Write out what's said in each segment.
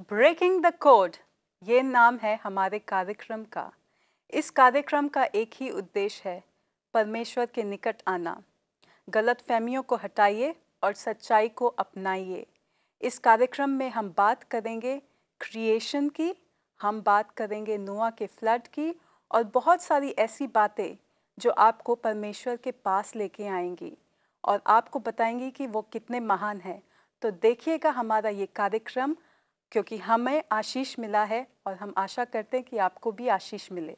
Breaking the code ये नाम है हमारे कार्यक्रम का इस कार्यक्रम का एक ही उद्देश्य है परमेश्वर के निकट आना गलत फहमियों को हटाइए और सच्चाई को अपनाइए इस कार्यक्रम में हम बात करेंगे क्रिएशन की हम बात करेंगे नुआ के फ्लड की और बहुत सारी ऐसी बातें जो आपको परमेश्वर के पास लेके आएंगी और आपको बताएंगी कि वो कितने महान हैं तो देखिएगा हमारा ये कार्यक्रम क्योंकि हमें आशीष मिला है और हम आशा करते हैं कि आपको भी आशीष मिले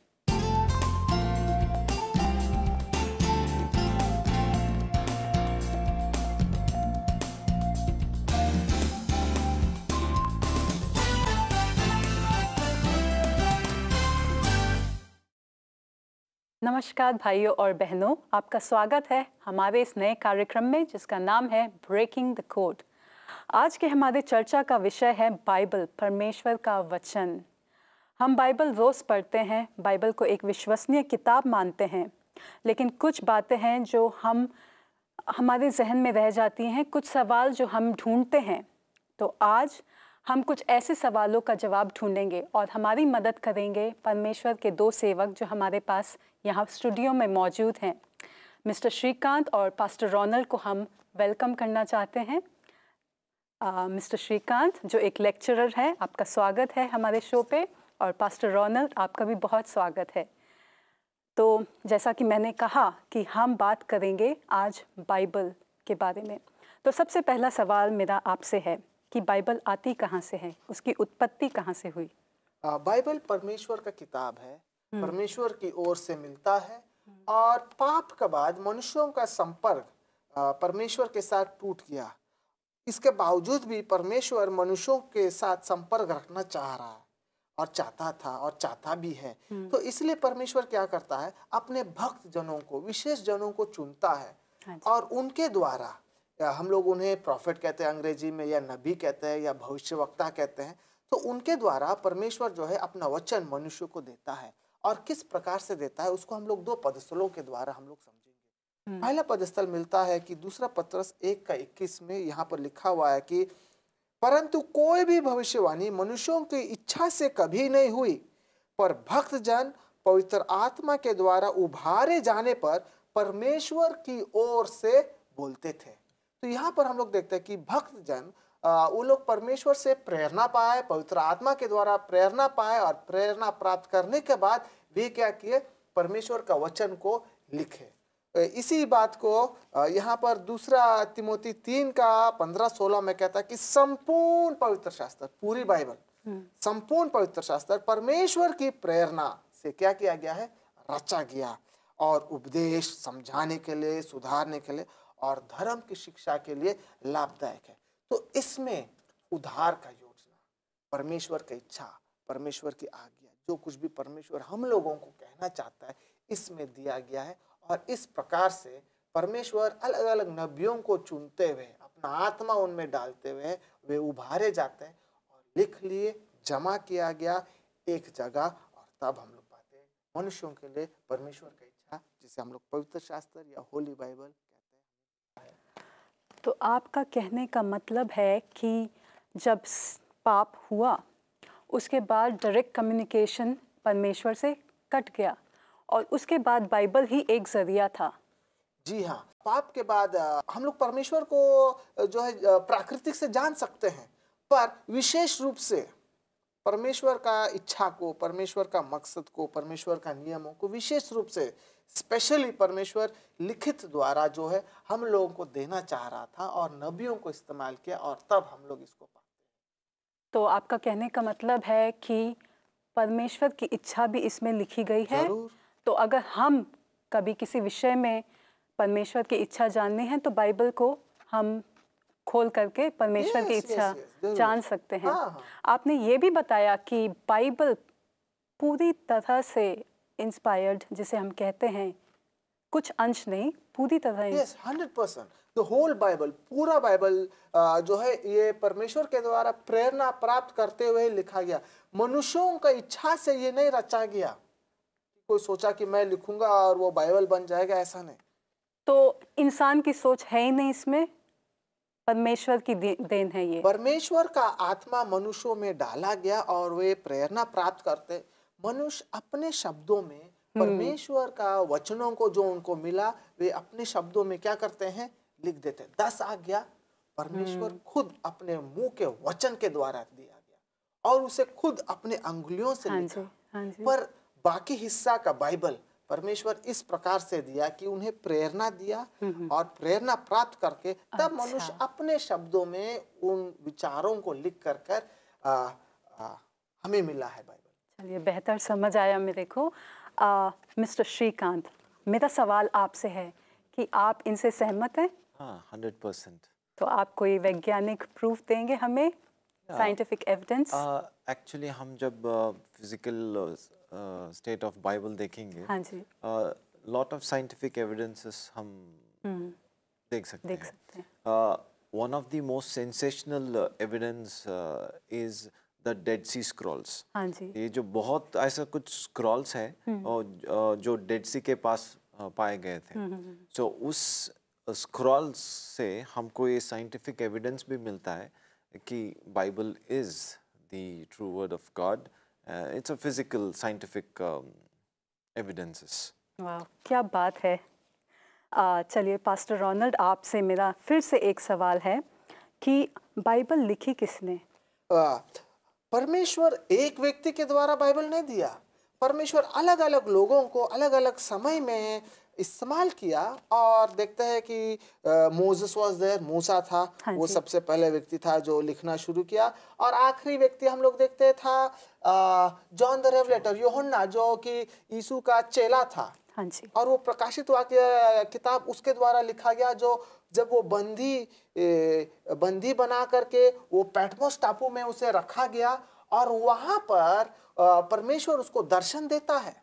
नमस्कार भाइयों और बहनों आपका स्वागत है हमारे इस नए कार्यक्रम में जिसका नाम है ब्रेकिंग द कोड आज के हमारे चर्चा का विषय है बाइबल परमेश्वर का वचन हम बाइबल रोज़ पढ़ते हैं बाइबल को एक विश्वसनीय किताब मानते हैं लेकिन कुछ बातें हैं जो हम हमारे जहन में रह जाती हैं कुछ सवाल जो हम ढूंढते हैं तो आज हम कुछ ऐसे सवालों का जवाब ढूंढेंगे और हमारी मदद करेंगे परमेश्वर के दो सेवक जो हमारे पास यहाँ स्टूडियो में मौजूद हैं मिस्टर श्रीकांत और पास्टर रोनल को हम वेलकम करना चाहते हैं मिस्टर श्रीकांत जो एक लेक्चरर है आपका स्वागत है हमारे शो पे और पास्टर रोनल्ड आपका भी बहुत स्वागत है तो जैसा कि मैंने कहा कि हम बात करेंगे आज बाइबल के बारे में तो सबसे पहला सवाल मेरा आपसे है कि बाइबल आती कहाँ से है उसकी उत्पत्ति कहाँ से हुई बाइबल परमेश्वर का किताब है हम्म। परमेश्वर की ओर से मिलता है और पाप के बाद मनुष्यों का संपर्क परमेश्वर के साथ टूट गया इसके बावजूद भी परमेश्वर मनुष्यों के साथ संपर्क रखना चाह रहा है और चाहता था और चाहता भी है हम्म। तो इसलिए परमेश्वर क्या करता है अपने भक्त जनों को विशेष जनों को चुनता है हाँ और उनके द्वारा हम लोग उन्हें प्रॉफिट कहते हैं अंग्रेजी में या नबी कहते हैं या भविष्यवक्ता कहते हैं तो उनके द्वारा परमेश्वर जो है अपना वचन मनुष्य को देता है और किस प्रकार से देता है उसको हम लोग दो पदस्थलों के द्वारा हम लोग समझे हम्म। पहला पदस्थल मिलता है कि दूसरा पत्रस एक का इक्कीस में यहाँ पर लिखा हुआ है कि परंतु कोई भी भविष्यवाणी मनुष्यों की इच्छा से कभी नहीं हुई पर भक्त जन पवित्र आत्मा के द्वारा उभारे जाने पर परमेश्वर की ओर से बोलते थे तो यहाँ पर हम लोग देखते हैं कि भक्त जन वो लोग परमेश्वर से प्रेरणा पाए पवित्र आत्मा के द्वारा प्रेरणा पाए और प्रेरणा प्राप्त करने के बाद वे क्या किए परमेश्वर का वचन को लिखे इसी बात को यहाँ पर दूसरा तिमोती तीन का पंद्रह सोलह में कहता है कि संपूर्ण पवित्र शास्त्र पूरी बाइबल हम्म। संपूर्ण पवित्र शास्त्र परमेश्वर की प्रेरणा से क्या किया गया है रचा गया और उपदेश समझाने के लिए सुधारने के लिए और धर्म की शिक्षा के लिए लाभदायक है तो इसमें उधार का योजना परमेश्वर की इच्छा परमेश्वर की आज्ञा जो कुछ भी परमेश्वर हम लोगों को कहना चाहता है इसमें दिया गया है और इस प्रकार से परमेश्वर अलग अलग नबियों को चुनते हुए अपना आत्मा उनमें डालते हुए वे उभारे जाते हैं और लिख लिए जमा किया गया एक जगह और तब हम लोग पाते हैं मनुष्यों के लिए परमेश्वर का इच्छा जिसे हम लोग पवित्र शास्त्र या होली बाइबल कहते हैं तो आपका कहने का मतलब है कि जब पाप हुआ उसके बाद डायरेक्ट कम्युनिकेशन परमेश्वर से कट गया और उसके बाद बाइबल ही एक जरिया था जी हाँ पाप के बाद हम लोग परमेश्वर को जो है प्राकृतिक से जान सकते हैं पर विशेष रूप से परमेश्वर का इच्छा को परमेश्वर का मकसद को परमेश्वर का नियमों को विशेष रूप से स्पेशली परमेश्वर लिखित द्वारा जो है हम लोगों को देना चाह रहा था और नबियों को इस्तेमाल किया और तब हम लोग इसको पाते तो आपका कहने का मतलब है कि परमेश्वर की इच्छा भी इसमें लिखी गई है जरूर। तो अगर हम कभी किसी विषय में परमेश्वर की इच्छा जाननी है तो बाइबल को हम खोल करके परमेश्वर yes, की इच्छा yes, yes, जान सकते हैं हाँ, हाँ। आपने ये भी बताया कि बाइबल पूरी तरह से इंस्पायर्ड जिसे हम कहते हैं कुछ अंश नहीं पूरी तरह hundred percent the whole Bible पूरा बाइबल जो है ये परमेश्वर के द्वारा प्रेरणा प्राप्त करते हुए लिखा गया मनुष्यों का इच्छा से ये नहीं रचा गया कोई सोचा कि मैं लिखूंगा और वो बाइबल बन जाएगा ऐसा नहीं तो इंसान की सोच है ही नहीं इसमें परमेश्वर की देन है ये परमेश्वर का आत्मा मनुष्यों में डाला गया और वे प्रेरणा प्राप्त करते मनुष्य अपने शब्दों में हम्म। परमेश्वर का वचनों को जो उनको मिला वे अपने शब्दों में क्या करते हैं लिख देते हैं दस आज्ञा परमेश्वर हम्म। खुद अपने मुंह के वचन के द्वारा दिया गया और उसे खुद अपने अंगुलियों से हाँ लिखा हाँ पर बाकी हिस्सा का बाइबल परमेश्वर इस प्रकार से दिया कि उन्हें प्रेरणा दिया और प्रेरणा प्राप्त करके तब अच्छा। मनुष्य अपने शब्दों में उन विचारों को लिख कर कर आ, आ, हमें मिला है बाइबल चलिए बेहतर समझ आया मेरे को मिस्टर श्रीकांत मेरा सवाल आपसे है कि आप इनसे सहमत हैं हाँ हंड्रेड परसेंट तो आप कोई वैज्ञानिक प्रूफ देंगे हमें साइंटिफिक एविडेंस एक्चुअली हम जब फिजिकल स्टेट ऑफ बाइबल देखेंगे हाँ जी लॉट ऑफ साइंटिफिक एविडेंसेस हम हम्म। देख सकते देख हैं सकते हैं one of the most sensational evidence is the dead sea scrolls हाँ जी ये जो बहुत ऐसा कुछ स्क्रॉल्स है हम्म। और जो डेड सी के पास पाए गए थे सो हम्म, so, उस स्क्रॉल्स से हमको ये साइंटिफिक एविडेंस भी मिलता है कि Bible is the true word of God. Uh, it's a physical, scientific um, evidences. Wow, क्या बात है चलिए पास्टर रोनल्ड आपसे मेरा फिर से एक सवाल है कि बाइबल लिखी किसने परमेश्वर एक व्यक्ति के द्वारा बाइबल नहीं दिया परमेश्वर अलग अलग लोगों को अलग अलग समय में इस्तेमाल किया और देखते हैं कि मोजस वॉज देर मूसा था हाँ वो सबसे पहले व्यक्ति था जो लिखना शुरू किया और आखिरी व्यक्ति हम लोग देखते था जॉन द रेवलेटर योहन्ना जो कि यीशु का चेला था हाँ जी और वो प्रकाशित हुआ किताब उसके द्वारा लिखा गया जो जब वो बंदी बंदी बना करके वो पैटमोस टापू में उसे रखा गया और वहां पर परमेश्वर उसको दर्शन देता है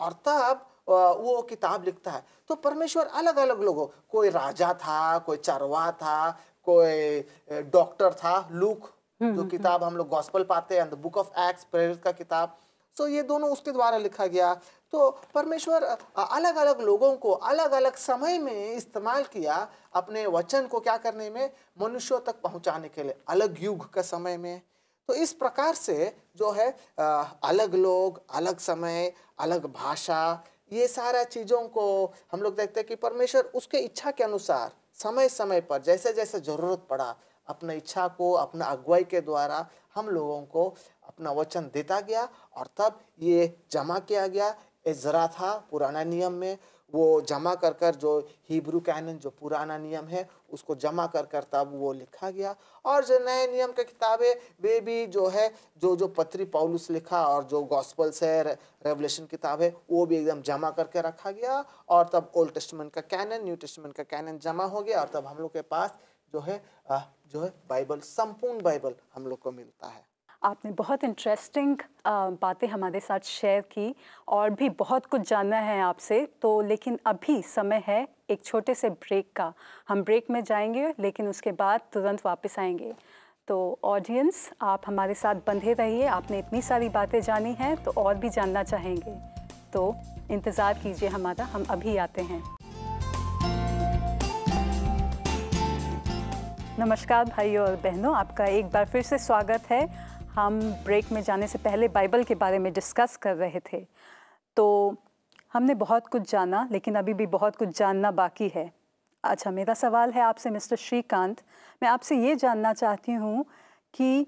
और तब वो किताब लिखता है तो परमेश्वर अलग अलग लोगों कोई राजा था कोई चरवा था कोई डॉक्टर था लूक हम्म, जो हम्म, हम्म। किताब हम लोग गॉस्पल पाते हैं द बुक ऑफ एक्ट प्रेरित का किताब सो ये दोनों उसके द्वारा लिखा गया तो परमेश्वर अलग अलग लोगों को अलग अलग समय में इस्तेमाल किया अपने वचन को क्या करने में मनुष्यों तक पहुंचाने के लिए अलग युग का समय में तो इस प्रकार से जो है अलग लोग अलग समय अलग भाषा ये सारा चीज़ों को हम लोग देखते हैं कि परमेश्वर उसके इच्छा के अनुसार समय समय पर जैसे जैसे ज़रूरत पड़ा अपने इच्छा को अपना अगुवाई के द्वारा हम लोगों को अपना वचन देता गया और तब ये जमा किया गया इजरा था पुराना नियम में वो जमा कर कर जो हिब्रू कैनन जो पुराना नियम है उसको जमा कर कर तब वो लिखा गया और जो नए नियम के किताबें वे भी जो है जो जो पत्री पौलुस लिखा और जो गॉस्पल्स है रेवलेशन किताब है वो भी एकदम जमा करके रखा गया और तब ओल्ड टेस्टमेंट का कैनन न्यू टेस्टमेंट का कैनन जमा हो गया और तब हम लोग के पास जो है जो है बाइबल संपूर्ण बाइबल हम लोग को मिलता है आपने बहुत इंटरेस्टिंग बातें हमारे साथ शेयर की और भी बहुत कुछ जानना है आपसे तो लेकिन अभी समय है एक छोटे से ब्रेक का हम ब्रेक में जाएंगे लेकिन उसके बाद तुरंत वापस आएंगे तो ऑडियंस आप हमारे साथ बंधे रहिए आपने इतनी सारी बातें जानी हैं तो और भी जानना चाहेंगे तो इंतज़ार कीजिए हमारा हम अभी आते हैं नमस्कार भाइयों और बहनों आपका एक बार फिर से स्वागत है हम ब्रेक में जाने से पहले बाइबल के बारे में डिस्कस कर रहे थे तो हमने बहुत कुछ जाना लेकिन अभी भी बहुत कुछ जानना बाकी है अच्छा मेरा सवाल है आपसे मिस्टर श्रीकांत मैं आपसे ये जानना चाहती हूँ कि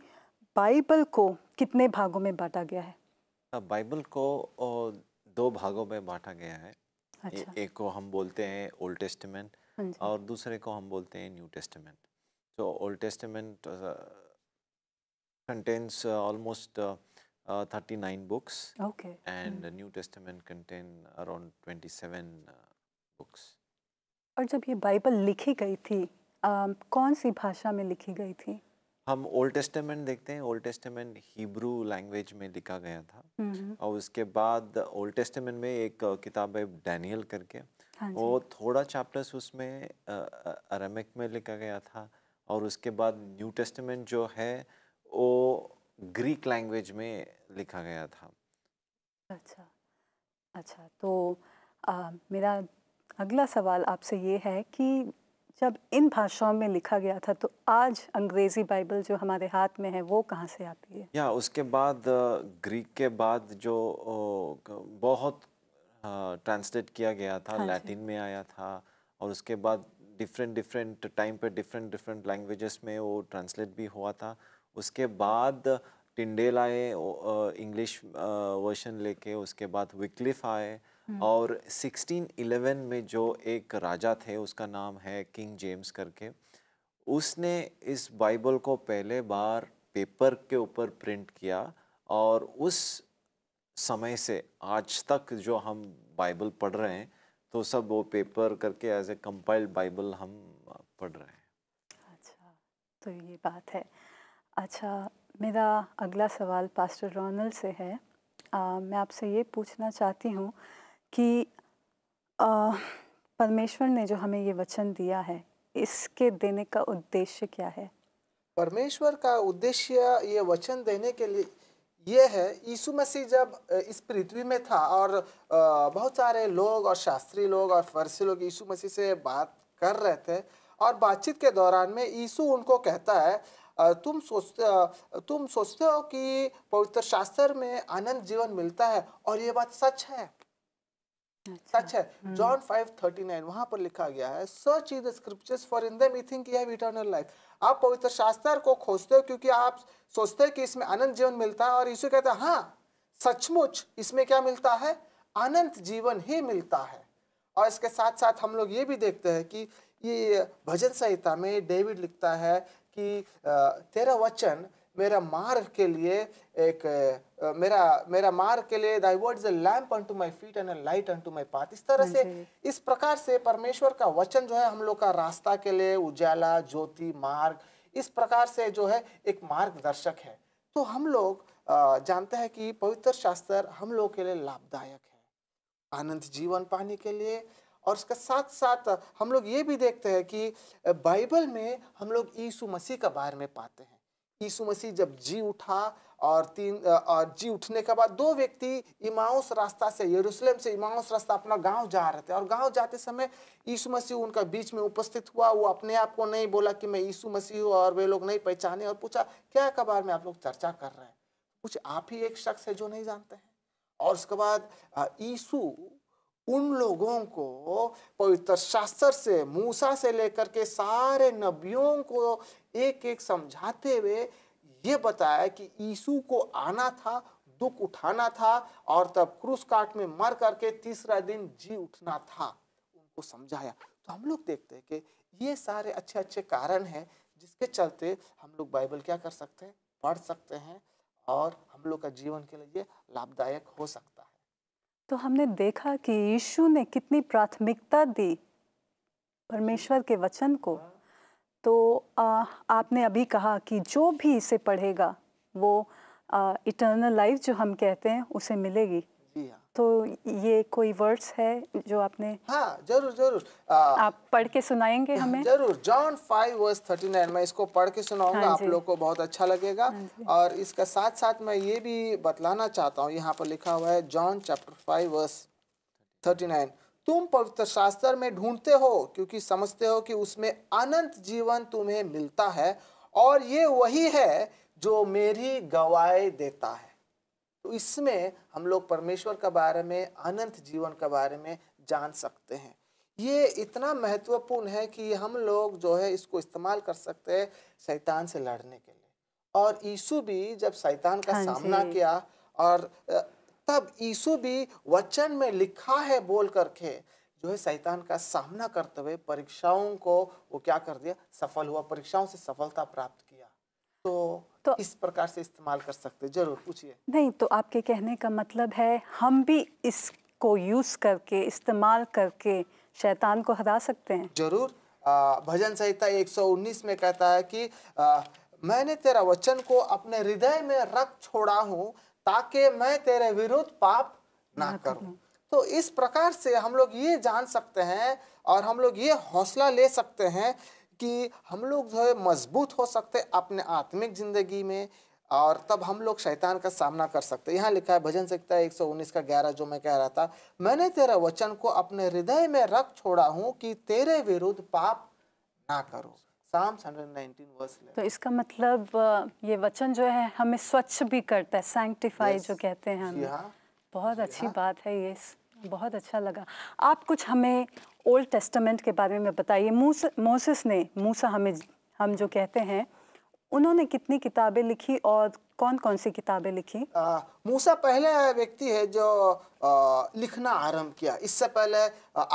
बाइबल को कितने भागों में बांटा गया है बाइबल हाँ, को दो भागों में बांटा गया है अच्छा। एक को हम बोलते हैं ओल्ड टेस्टमेंट हाँ और दूसरे को हम बोलते हैं न्यू टेस्टमेंट तो old testament contains uh, almost uh, uh, 39 books. Okay. And mm. the New Testament contain around 27 uh, books. और जब ये बाइबल लिखी गई थी आ, कौन सी भाषा में लिखी गई थी हम ओल्ड टेस्टेमेंट देखते हैं ओल्ड टेस्टेमेंट हिब्रू लैंग्वेज में लिखा गया था और उसके बाद ओल्ड टेस्टेमेंट में एक किताब है डैनियल करके हाँ वो थोड़ा चैप्टर्स उसमें अरमिक में लिखा गया था और उसके बाद न्यू टेस्टेमेंट जो है वो ग्रीक लैंग्वेज में लिखा गया था अच्छा अच्छा तो आ, मेरा अगला सवाल आपसे ये है कि जब इन भाषाओं में लिखा गया था तो आज अंग्रेज़ी बाइबल जो हमारे हाथ में है वो कहाँ से आती है या उसके बाद ग्रीक के बाद जो बहुत ट्रांसलेट किया गया था हाँ लैटिन में आया था और उसके बाद डिफरेंट डिफरेंट टाइम पर डिफरेंट डिफरेंट लैंग्वेजेस में वो ट्रांसलेट भी हुआ था उसके बाद टिंडेल आए इंग्लिश वर्शन लेके उसके बाद विकलिफ आए हम्म। और 1611 में जो एक राजा थे उसका नाम है किंग जेम्स करके उसने इस बाइबल को पहले बार पेपर के ऊपर प्रिंट किया और उस समय से आज तक जो हम बाइबल पढ़ रहे हैं तो सब वो पेपर करके एज ए कंपाइल्ड बाइबल हम पढ़ रहे हैं अच्छा तो ये बात है अच्छा मेरा अगला सवाल पास्टर रोनल से है आ, मैं आपसे ये पूछना चाहती हूँ कि परमेश्वर ने जो हमें ये वचन दिया है इसके देने का उद्देश्य क्या है परमेश्वर का उद्देश्य ये वचन देने के लिए ये है यीशु मसीह जब इस पृथ्वी में था और बहुत सारे लोग और शास्त्री लोग और फर्सी लोग यीशु मसीह से बात कर रहे थे और बातचीत के दौरान में यीशु उनको कहता है तुम सोचते तुम सोचते हो कि पवित्र शास्त्र में आनंद जीवन मिलता है और ये बात सच है अच्छा, सच है हम्म। जॉन फाइव थर्टी नाइन वहां पर लिखा गया है सच is scriptures for in them think you have eternal life आप पवित्र शास्त्र को खोजते हो क्योंकि आप सोचते हो कि इसमें आनंद जीवन मिलता है और यीशु कहते हैं हाँ सचमुच इसमें क्या मिलता है अनंत जीवन ही मिलता है और इसके साथ साथ हम लोग ये भी देखते हैं कि ये भजन संहिता में डेविड लिखता है कि तेरा वचन मेरा मार्ग के लिए एक मेरा मेरा मार्ग के लिए thy word is a lamp unto my feet and light unto my path इस तरह से हाँ इस प्रकार से परमेश्वर का वचन जो है हम लोग का रास्ता के लिए उजाला ज्योति मार्ग इस प्रकार से जो है एक मार्गदर्शक है तो हम लोग जानते हैं कि पवित्र शास्त्र हम लोग के लिए लाभदायक है आनंद जीवन पाने के लिए और उसके साथ साथ हम लोग ये भी देखते हैं कि बाइबल में हम लोग यीशु मसीह का बारे में पाते हैं यीशु मसीह जब जी उठा और तीन और जी उठने के बाद दो व्यक्ति इमाउस रास्ता से यरूशलेम से इमाउस रास्ता अपना गांव जा रहे थे और गांव जाते समय यीशु मसीह उनका बीच में उपस्थित हुआ वो अपने आप को नहीं बोला कि मैं यीशु मसीह हूँ और वे लोग नहीं पहचाने और पूछा क्या बारे में आप लोग चर्चा कर रहे हैं कुछ आप ही एक शख्स है जो नहीं जानते हैं और उसके बाद यीशु उन लोगों को पवित्र शास्त्र से मूसा से लेकर के सारे नबियों को एक एक समझाते हुए ये बताया कि यीशु को आना था दुख उठाना था और तब क्रूस काट में मर करके तीसरा दिन जी उठना था उनको समझाया तो हम लोग देखते हैं कि ये सारे अच्छे अच्छे कारण हैं जिसके चलते हम लोग बाइबल क्या कर सकते हैं पढ़ सकते हैं और हम लोग का जीवन के लिए लाभदायक हो सकता है तो हमने देखा कि यीशु ने कितनी प्राथमिकता दी परमेश्वर के वचन को तो आ, आपने अभी कहा कि जो भी इसे पढ़ेगा वो इटर्नल लाइफ जो हम कहते हैं उसे मिलेगी जी हाँ तो ये कोई वर्ड्स है जो आपने हाँ जरूर जरूर आ, आप पढ़ के सुनाएंगे हाँ, हमें जरूर John five verse thirty nine मैं इसको पढ़ के सुनाऊंगा हाँ आप लोग को बहुत अच्छा लगेगा हाँ और इसका साथ साथ मैं ये भी बतलाना चाहता हूँ यहाँ पर लिखा हुआ है John chapter five verse thirty nine तुम पवित्र शास्त्र में ढूंढते हो क्योंकि समझते हो कि उसमें अनंत जीवन तुम्हें मिलता है और ये वही है जो मेरी गवाही देता है तो इसमें हम लोग परमेश्वर के बारे में अनंत जीवन के बारे में जान सकते हैं ये इतना महत्वपूर्ण है कि हम लोग जो है इसको इस्तेमाल कर सकते हैं शैतान से लड़ने के लिए और यीशु भी जब शैतान का हाँ सामना किया और तब यीशु भी वचन में लिखा है बोल करके जो है शैतान का सामना करते हुए परीक्षाओं को वो क्या कर दिया सफल हुआ परीक्षाओं से सफलता प्राप्त किया तो तो इस प्रकार से इस्तेमाल कर सकते जरूर पूछिए नहीं तो आपके कहने का मतलब है हम भी इसको यूज़ करके इस्तेमाल करके शैतान को हरा सकते हैं जरूर भजन संहिता 119 में कहता है कि मैंने तेरा वचन को अपने हृदय में रख छोड़ा हूँ ताकि मैं तेरे विरुद्ध पाप ना, ना तो इस प्रकार से हम लोग ये जान सकते हैं और हम लोग ये हौसला ले सकते हैं कि हम लोग जो है मजबूत हो सकते अपने आत्मिक ज़िंदगी में और तब हम लोग शैतान का सामना कर सकते यहाँ लिखा है भजन सकता है 119 का ग्यारह जो मैं कह रहा था मैंने तेरा वचन को अपने हृदय में रख छोड़ा हूँ कि तेरे विरुद्ध पाप ना करो तो इसका मतलब ये वचन जो है हमें स्वच्छ भी करता है सैंक्टिफाई yes. जो कहते हैं हम हाँ। बहुत अच्छी हाँ। बात है ये बहुत अच्छा लगा आप कुछ हमें ओल्ड टेस्टामेंट के बारे में बताइए मूस मोसिस ने मूसा हमें हम जो कहते हैं उन्होंने कितनी किताबें लिखी और कौन कौन सी किताबें लिखी मूसा पहले व्यक्ति है जो आ, लिखना आरंभ किया इससे पहले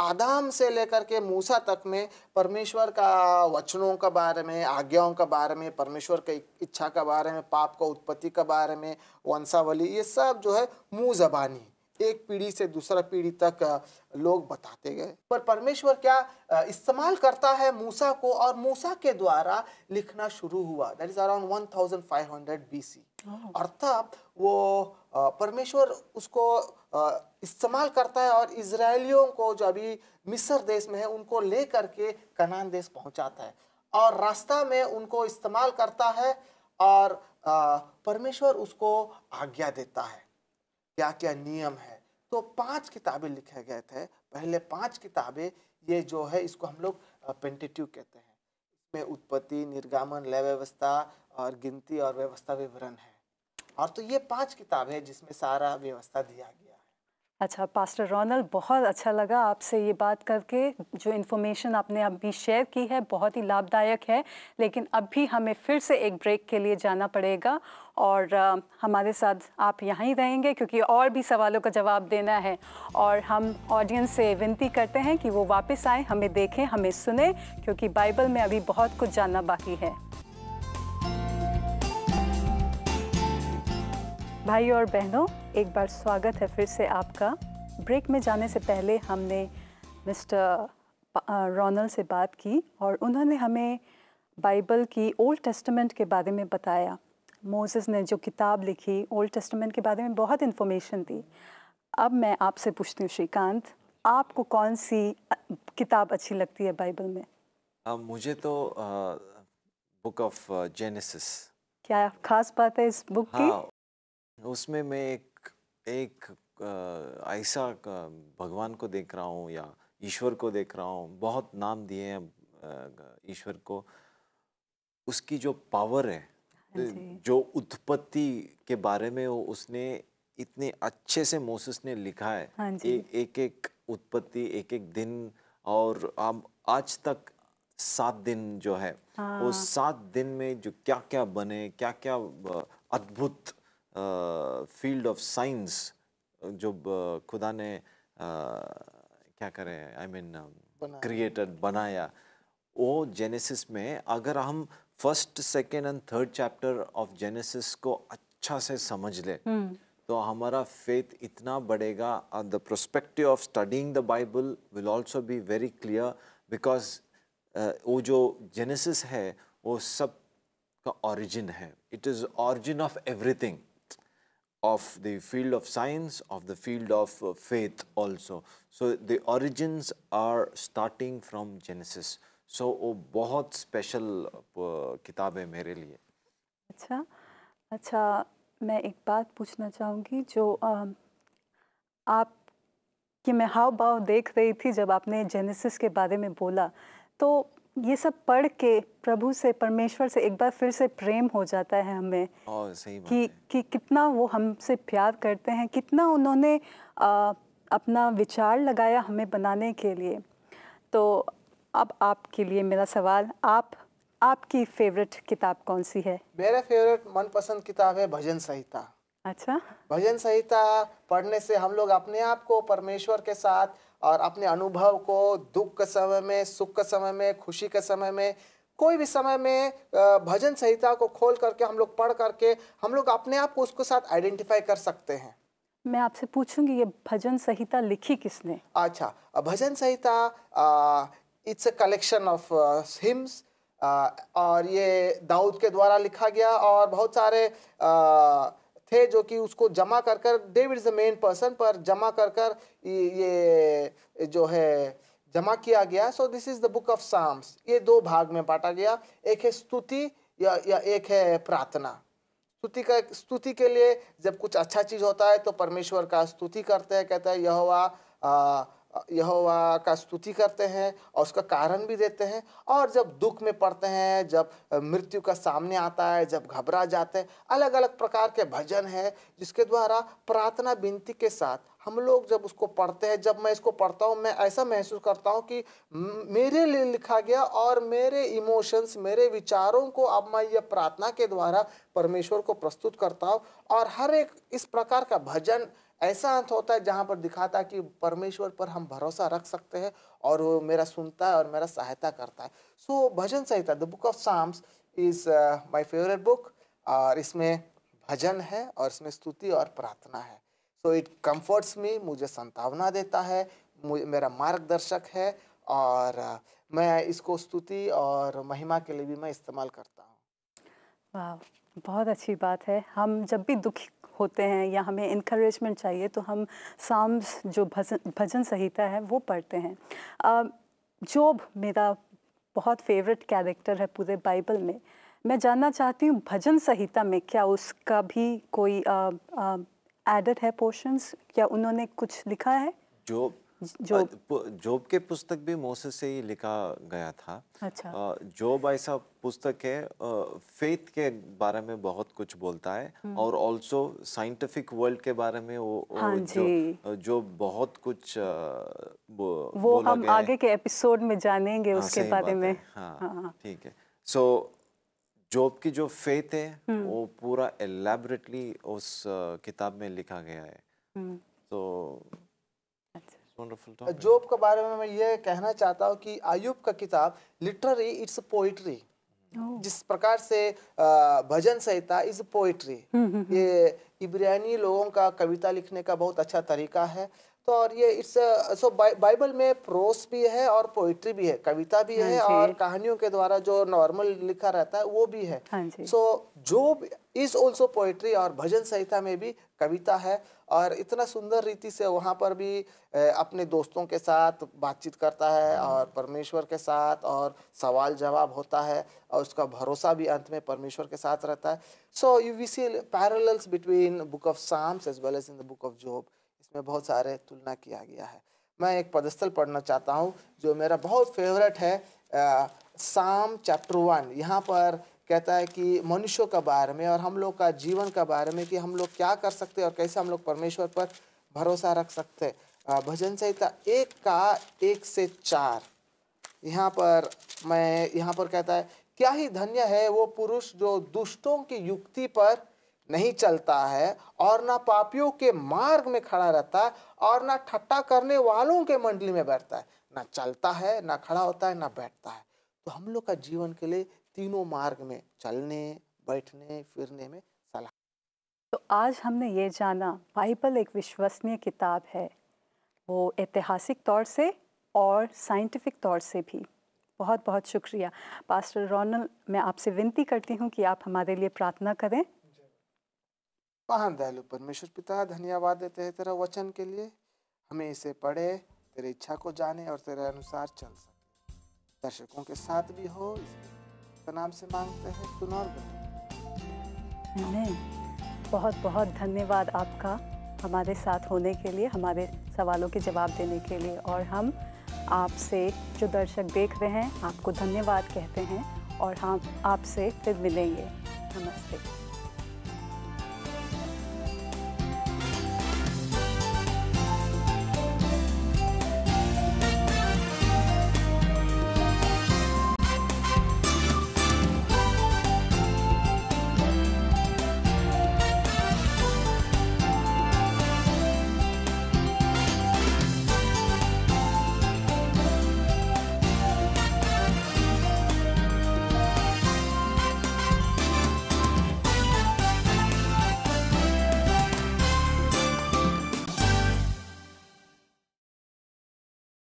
आदाम से लेकर के मूसा तक में परमेश्वर का वचनों के बारे में आज्ञाओं के बारे में परमेश्वर की इच्छा के बारे में पाप का उत्पत्ति के बारे में वंशावली ये सब जो है मुँह जबानी एक पीढ़ी से दूसरा पीढ़ी तक लोग बताते गए पर परमेश्वर क्या इस्तेमाल करता है मूसा को और मूसा के द्वारा लिखना शुरू हुआ that is around 1500 thousand five hundred B C और तब वो परमेश्वर उसको इस्तेमाल करता है और इसराइलियों को जो अभी मिस्र देश में है उनको ले करके कनान देश पहुंचाता है और रास्ता में उनको इस्तेमाल करता है और परमेश्वर उसको आज्ञा देता है क्या क्या नियम है तो पांच किताबें लिखे गए थे पहले पांच किताबें ये जो है इसको हम लोग पेंटेटिव कहते हैं इसमें उत्पत्ति निर्गमन लय व्यवस्था और गिनती और व्यवस्था विवरण है और तो ये पांच किताबें है जिसमें सारा व्यवस्था दिया गया अच्छा पास्टर रोनल बहुत अच्छा लगा आपसे ये बात करके जो इन्फॉर्मेशन आपने अभी शेयर की है बहुत ही लाभदायक है लेकिन अब भी हमें फिर से एक ब्रेक के लिए जाना पड़ेगा और हमारे साथ आप यहाँ ही रहेंगे क्योंकि और भी सवालों का जवाब देना है और हम ऑडियंस से विनती करते हैं कि वो वापस आए हमें देखें हमें सुने क्योंकि बाइबल में अभी बहुत कुछ जानना बाकी है भाई और बहनों एक बार स्वागत है फिर से आपका ब्रेक में जाने से पहले हमने मिस्टर रोनल से बात की और उन्होंने हमें बाइबल की ओल्ड टेस्टमेंट के बारे में बताया मोसेस ने जो किताब लिखी ओल्ड टेस्टमेंट के बारे में बहुत इन्फॉर्मेशन दी अब मैं आपसे पूछती हूँ श्रीकांत आपको कौन सी किताब अच्छी लगती है बाइबल में आ, मुझे तो बुक ऑफ जेनेसिस क्या खास बात है इस बुक हाँ, की उसमें मैं एक एक ऐसा भगवान को देख रहा हूँ या ईश्वर को देख रहा हूँ बहुत नाम दिए हैं ईश्वर को उसकी जो पावर है हाँ जो उत्पत्ति के बारे में वो उसने इतने अच्छे से मोसेस ने लिखा है हाँ ए, एक एक उत्पत्ति एक एक दिन और अब आज तक सात दिन जो है हाँ। वो सात दिन में जो क्या क्या बने क्या क्या अद्भुत फील्ड ऑफ साइंस जो खुदा ने क्या करें आई मीन क्रिएटर बनाया वो जेनेसिस में अगर हम first second and third chapter of Genesis को अच्छा से समझ ले हम्म। तो हमारा फेथ इतना बढ़ेगा the prospective of studying the Bible will also be very clear because वो जो जेनेसिस है वो सब का ओरिजिन है it is origin of everything of the field of science, of the field of uh, faith also. So the origins are starting from Genesis. so, वो बहुत special किताब है मेरे लिए अच्छा अच्छा मैं एक बात पूछना चाहूँगी जो आ, आप कि मैं हाव भाव देख रही थी जब आपने जेनेसिस के बारे में बोला तो ये सब पढ़ के प्रभु से परमेश्वर से एक बार फिर से प्रेम हो जाता है हमें सही कि कि कितना वो हमसे प्यार करते हैं कितना उन्होंने आ, अपना विचार लगाया हमें बनाने के लिए तो अब आपके लिए मेरा सवाल आप आपकी फेवरेट किताब कौन सी है मेरा फेवरेट मनपसंद किताब है भजन संहिता अच्छा भजन संहिता पढ़ने से हम लोग अपने आप को परमेश्वर के साथ और अपने अनुभव को दुख के समय में सुख के समय में खुशी के समय में कोई भी समय में भजन संहिता को खोल करके हम लोग पढ़ करके हम लोग अपने आप को उसके साथ आइडेंटिफाई कर सकते हैं मैं आपसे पूछूंगी ये भजन संहिता लिखी किसने अच्छा भजन संहिता it's a collection of hymns और ये दाऊद के द्वारा लिखा गया और बहुत सारे uh, थे जो कि उसको जमा कर कर David is the main person पर जमा कर कर ये जो है जमा किया गया so this is the book of Psalms ये दो भाग में बांटा गया एक है स्तुति या, या एक है प्रार्थना स्तुति का स्तुति के लिए जब कुछ अच्छा चीज़ होता है तो परमेश्वर का स्तुति करते हैं कहता है यह हुआ यहोवा का स्तुति करते हैं और उसका कारण भी देते हैं और जब दुख में पड़ते हैं जब मृत्यु का सामने आता है जब घबरा जाते हैं अलग अलग प्रकार के भजन है जिसके द्वारा प्रार्थना विनती के साथ हम लोग जब उसको पढ़ते हैं जब मैं इसको पढ़ता हूँ मैं ऐसा महसूस करता हूँ कि मेरे लिए लिखा गया और मेरे इमोशंस मेरे विचारों को अब मैं यह प्रार्थना के द्वारा परमेश्वर को प्रस्तुत करता हूँ और हर एक इस प्रकार का भजन ऐसा अंत होता है जहाँ पर दिखाता है कि परमेश्वर पर हम भरोसा रख सकते हैं और वो मेरा सुनता है और मेरा सहायता करता है सो so, भजन संहिता the book of Psalms is my favourite book और इसमें भजन है और इसमें स्तुति और प्रार्थना है सो इट कम्फर्ट्स मी मुझे संतावना देता है मेरा मार्गदर्शक है और uh, मैं इसको स्तुति और महिमा के लिए भी मैं इस्तेमाल करता हूँ बहुत अच्छी बात है हम जब भी दुखी होते हैं या हमें इनक्रेजमेंट चाहिए तो हम साम्स जो भजन भजन संहिता है वो पढ़ते हैं जोब मेरा बहुत फेवरेट कैरेक्टर है पूरे बाइबल में मैं जानना चाहती हूँ भजन संहिता में क्या उसका भी कोई एडेड है पोर्शंस क्या उन्होंने कुछ लिखा है जो जोब जोब के पुस्तक भी मोसे से ही लिखा गया था अच्छा जोब ऐसा पुस्तक है फेथ के बारे में बहुत कुछ बोलता है और आल्सो साइंटिफिक वर्ल्ड के बारे में वो हाँ जो, जो बहुत कुछ वो, वो हम आगे के एपिसोड में जानेंगे हाँ, उसके बारे में हाँ, हाँ, हाँ, ठीक हाँ है सो so, जॉब की जो फेथ है वो पूरा एलेबरेटली उस किताब में लिखा गया है तो so, जोब के बारे में मैं ये कहना चाहता हूँ कि आयुब का किताब लिटररी इट्स पोइट्री जिस प्रकार से भजन संहिता इज पोइट्री हम्म, हम्म, हम्म। ये इब्रियानी लोगों का कविता लिखने का बहुत अच्छा तरीका है तो और ये इट्स सो बाइबल में प्रोस भी है और पोइट्री भी है कविता भी हाँ है और कहानियों के द्वारा जो नॉर्मल लिखा रहता है वो भी है हाँ सो जो इज ऑल्सो पोइट्री और भजन संहिता में भी कविता है और इतना सुंदर रीति से वहाँ पर भी अपने दोस्तों के साथ बातचीत करता है और परमेश्वर के साथ और सवाल जवाब होता है और उसका भरोसा भी अंत में परमेश्वर के साथ रहता है so you we see parallels between book of Psalms as well as in the book of Job इसमें बहुत सारे तुलना किया गया है मैं एक पदस्थल पढ़ना चाहता हूँ जो मेरा बहुत फेवरेट है साम चैप्टर वन यहाँ पर कहता है कि मनुष्यों के बारे में और हम लोग का जीवन के बारे में कि हम लोग क्या कर सकते हैं और कैसे हम लोग परमेश्वर पर भरोसा रख सकते हैं भजन संहिता एक का एक से चार यहाँ पर मैं यहाँ पर कहता है क्या ही धन्य है वो पुरुष जो दुष्टों की युक्ति पर नहीं चलता है और ना पापियों के मार्ग में खड़ा रहता है और ना ठट्टा करने वालों के मंडली में बैठता है ना चलता है ना खड़ा होता है ना बैठता है तो हम लोग का जीवन के लिए तीनों मार्ग में चलने बैठने फिरने में सलाह तो आज हमने ये जाना बाइबल एक विश्वसनीय किताब है वो ऐतिहासिक तौर से और साइंटिफिक तौर से भी बहुत बहुत शुक्रिया पास्टर रोनल मैं आपसे विनती करती हूँ कि आप हमारे लिए प्रार्थना करें महान दयालु परमेश्वर पिता धन्यवाद देते हैं तेरा वचन के लिए हमें इसे पढ़े तेरी इच्छा को जाने और तेरे अनुसार चल सके दर्शकों के साथ भी हो इसके नाम से मांगते हैं सुन और बहुत बहुत धन्यवाद आपका हमारे साथ होने के लिए हमारे सवालों के जवाब देने के लिए और हम आपसे जो दर्शक देख रहे हैं आपको धन्यवाद कहते हैं और हम आपसे फिर मिलेंगे नमस्ते